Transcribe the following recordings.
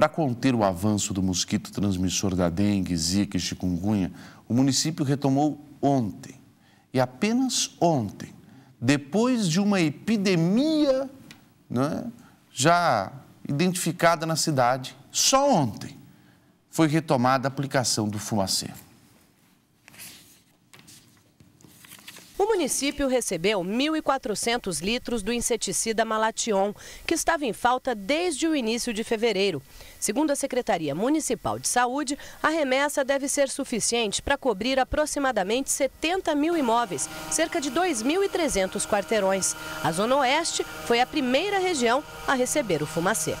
Para conter o avanço do mosquito transmissor da dengue, zika e chikungunya, o município retomou ontem, e apenas ontem, depois de uma epidemia né, já identificada na cidade, só ontem foi retomada a aplicação do fumacê. município recebeu 1.400 litros do inseticida Malation, que estava em falta desde o início de fevereiro. Segundo a Secretaria Municipal de Saúde, a remessa deve ser suficiente para cobrir aproximadamente 70 mil imóveis, cerca de 2.300 quarteirões. A Zona Oeste foi a primeira região a receber o fumacê.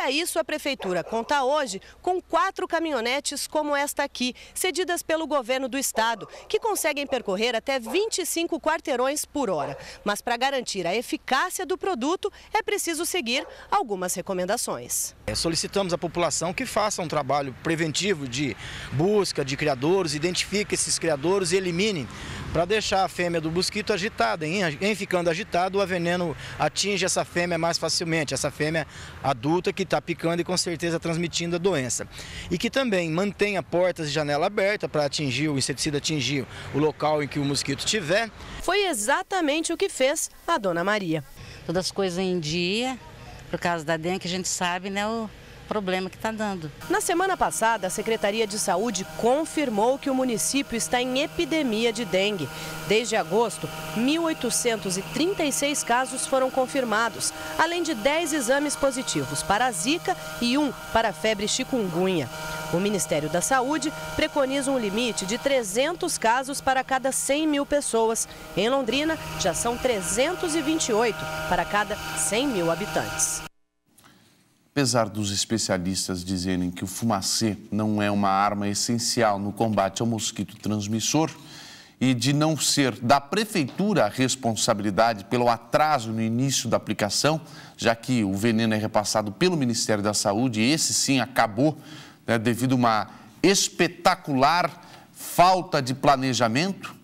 Para isso, a Prefeitura conta hoje com quatro caminhonetes como esta aqui, cedidas pelo governo do estado, que conseguem percorrer até 25 quarteirões por hora. Mas para garantir a eficácia do produto, é preciso seguir algumas recomendações. É, solicitamos à população que faça um trabalho preventivo de busca de criadores, identifique esses criadores e elimine para deixar a fêmea do mosquito agitada. Em, em ficando agitado, o veneno atinge essa fêmea mais facilmente, essa fêmea adulta que está picando e com certeza transmitindo a doença. E que também mantenha portas e janela aberta para atingir, o inseticida atingir o local em que o mosquito estiver. Foi exatamente o que fez a dona Maria. Todas as coisas em dia, por causa da dengue, a gente sabe, né? O problema que está dando. Na semana passada, a Secretaria de Saúde confirmou que o município está em epidemia de dengue. Desde agosto, 1.836 casos foram confirmados, além de 10 exames positivos para a zika e um para a febre chikungunya. O Ministério da Saúde preconiza um limite de 300 casos para cada 100 mil pessoas. Em Londrina, já são 328 para cada 100 mil habitantes. Apesar dos especialistas dizerem que o fumacê não é uma arma essencial no combate ao mosquito transmissor e de não ser da prefeitura a responsabilidade pelo atraso no início da aplicação, já que o veneno é repassado pelo Ministério da Saúde, e esse sim acabou né, devido a uma espetacular falta de planejamento,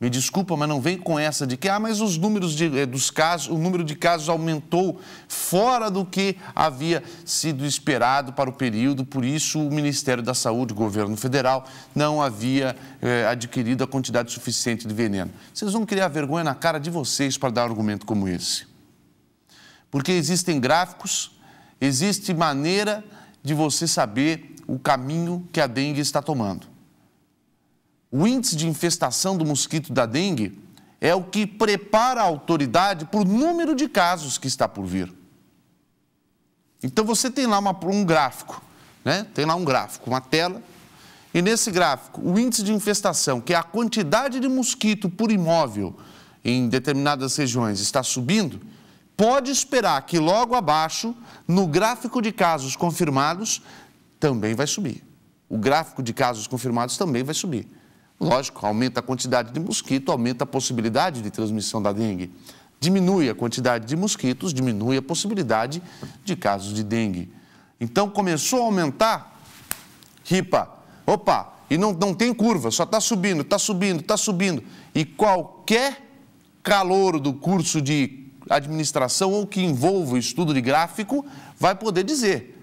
me desculpa, mas não vem com essa de que ah, mas os números de, eh, dos casos, o número de casos aumentou fora do que havia sido esperado para o período, por isso o Ministério da Saúde, o governo federal, não havia eh, adquirido a quantidade suficiente de veneno. Vocês vão criar vergonha na cara de vocês para dar um argumento como esse. Porque existem gráficos, existe maneira de você saber o caminho que a dengue está tomando o índice de infestação do mosquito da dengue é o que prepara a autoridade para o número de casos que está por vir. Então você tem lá uma, um gráfico, né? tem lá um gráfico, uma tela, e nesse gráfico o índice de infestação, que é a quantidade de mosquito por imóvel em determinadas regiões, está subindo, pode esperar que logo abaixo, no gráfico de casos confirmados, também vai subir. O gráfico de casos confirmados também vai subir. Lógico, aumenta a quantidade de mosquito, aumenta a possibilidade de transmissão da dengue. Diminui a quantidade de mosquitos, diminui a possibilidade de casos de dengue. Então começou a aumentar, ripa, opa, e não, não tem curva, só está subindo, está subindo, está subindo. E qualquer calor do curso de administração ou que envolva o estudo de gráfico vai poder dizer.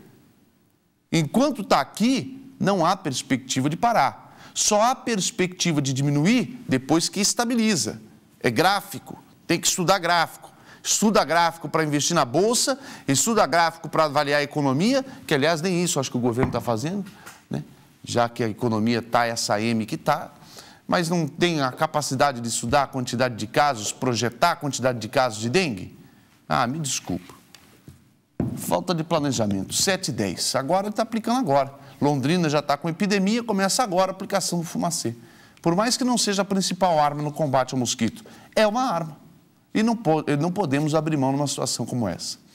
Enquanto está aqui, não há perspectiva de parar. Só há perspectiva de diminuir depois que estabiliza. É gráfico, tem que estudar gráfico. Estuda gráfico para investir na bolsa, estuda gráfico para avaliar a economia, que aliás nem isso acho que o governo está fazendo, né? já que a economia está essa M que está, mas não tem a capacidade de estudar a quantidade de casos, projetar a quantidade de casos de dengue? Ah, me desculpa. Falta de planejamento. 7 e 10. Agora está aplicando agora. Londrina já está com epidemia, começa agora a aplicação do fumacê. Por mais que não seja a principal arma no combate ao mosquito, é uma arma. E não, po não podemos abrir mão numa situação como essa.